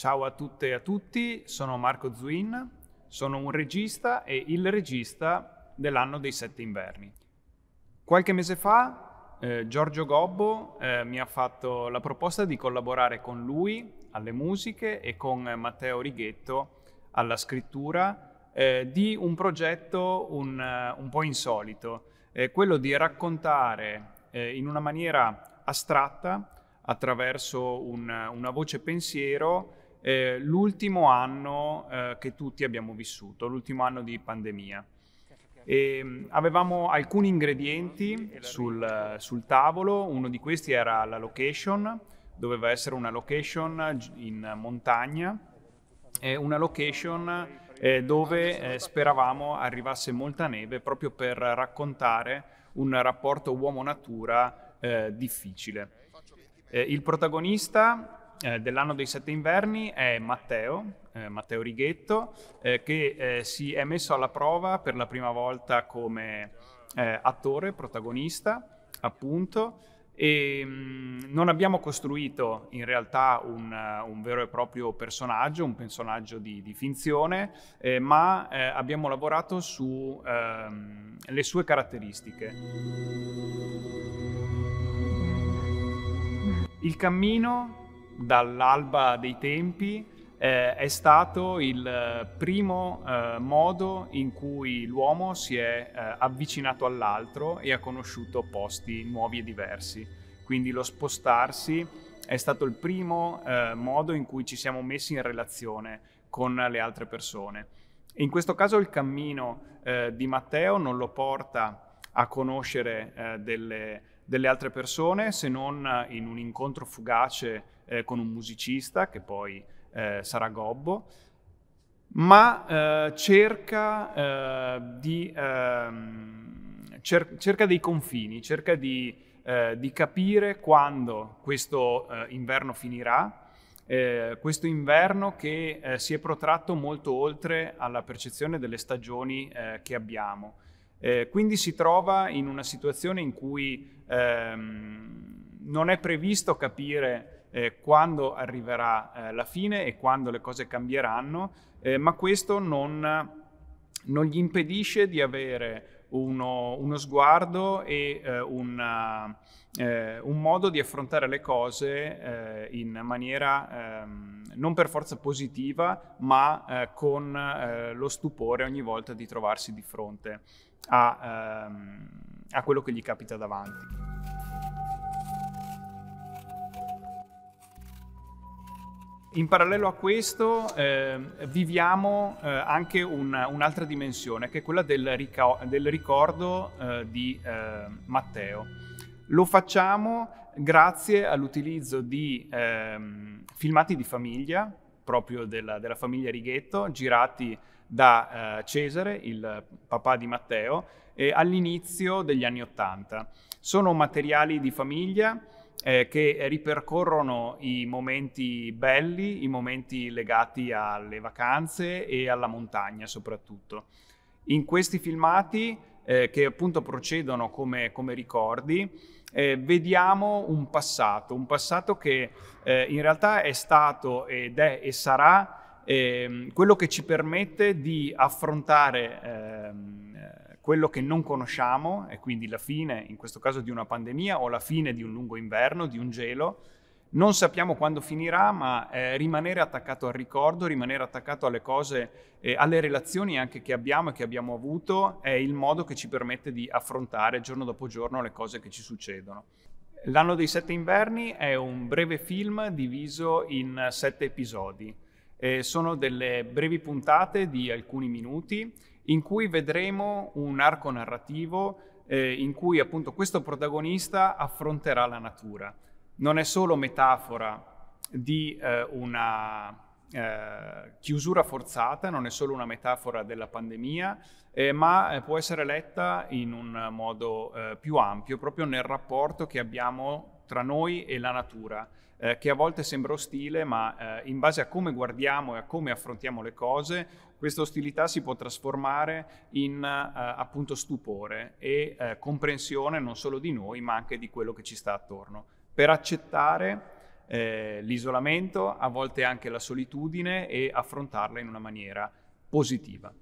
Ciao a tutte e a tutti, sono Marco Zuin, sono un regista e il regista dell'anno dei sette inverni. Qualche mese fa eh, Giorgio Gobbo eh, mi ha fatto la proposta di collaborare con lui alle musiche e con Matteo Righetto alla scrittura eh, di un progetto un, eh, un po' insolito, eh, quello di raccontare eh, in una maniera astratta attraverso un, una voce pensiero eh, l'ultimo anno eh, che tutti abbiamo vissuto, l'ultimo anno di pandemia. E, ehm, avevamo alcuni ingredienti sul, sul, tavolo, uno di questi era la location, doveva essere una location in montagna, una location eh, dove eh, speravamo arrivasse molta neve proprio per raccontare un rapporto uomo-natura eh, difficile. Eh, il protagonista eh, dell'anno dei sette inverni è Matteo, eh, Matteo Righetto, eh, che eh, si è messo alla prova per la prima volta come eh, attore, protagonista, appunto. E, mm, non abbiamo costruito in realtà un, eh, un, vero e proprio personaggio, un personaggio di, di finzione, ma abbiamo lavorato sulle ehm, sue caratteristiche. Il cammino dall'alba dei tempi eh, è stato il eh, primo eh, modo in cui l'uomo si è eh, avvicinato all'altro e ha conosciuto posti nuovi e diversi. Quindi lo spostarsi è stato il primo eh, modo in cui ci siamo messi in relazione con le altre persone. In questo caso il cammino eh, di Matteo non lo porta a conoscere delle persone delle altre persone se non eh, in un incontro fugace eh, con un musicista che poi eh, sarà Gobbo, ma eh, cerca, eh, di, ehm, cer- cerca, dei confini, cerca di, eh, di capire quando questo inverno finirà. questo inverno che si è protratto molto oltre alla percezione delle stagioni che abbiamo. Eh, quindi si trova in una situazione in cui ehm, non è previsto capire eh, quando arriverà eh, la fine e quando le cose cambieranno, eh, ma questo non, non, gli impedisce di avere uno, uno sguardo e eh, una, eh, un modo di affrontare le cose in maniera... Ehm, non per forza positiva, ma eh, con eh, lo stupore ogni volta di trovarsi di fronte a, ehm, a quello che gli capita davanti. In parallelo a questo eh, viviamo eh, anche un, un'altra dimensione che è quella del, rica- del ricordo eh, di eh, Matteo. Lo facciamo grazie all'utilizzo di ehm, filmati di famiglia, proprio della, della famiglia Righetto, girati da eh, Cesare, il papà di Matteo, eh, all'inizio degli anni Ottanta. Sono materiali di famiglia eh, che ripercorrono i momenti belli, i momenti legati alle vacanze e alla montagna soprattutto. In questi filmati eh, che appunto procedono come, come ricordi, eh, vediamo un passato, un passato che eh, in realtà è stato ed è e sarà eh, quello che ci permette di affrontare ehm, quello che non conosciamo, e quindi la fine, in questo caso di una pandemia, o la fine di un lungo inverno, di un gelo, non sappiamo quando finirà, ma eh, rimanere attaccato al ricordo, rimanere attaccato alle cose, eh, alle relazioni anche che abbiamo e che abbiamo avuto, è il modo che ci permette di affrontare giorno dopo giorno le cose che ci succedono. L'anno dei sette inverni è un breve film diviso in sette episodi. Eh, sono delle brevi puntate di alcuni minuti in cui vedremo un arco narrativo eh, in cui appunto questo protagonista affronterà la natura non è solo metafora di eh, una eh, chiusura forzata, non è solo una metafora della pandemia, eh, ma eh, può essere letta in un modo eh, più ampio, proprio nel rapporto che abbiamo tra noi e la natura, eh, che a volte sembra ostile, ma in base a come guardiamo e a come affrontiamo le cose, questa ostilità si può trasformare in appunto stupore e comprensione non solo di noi, ma anche di quello che ci sta attorno per accettare eh, l'isolamento, a volte anche la solitudine e affrontarla in una maniera positiva.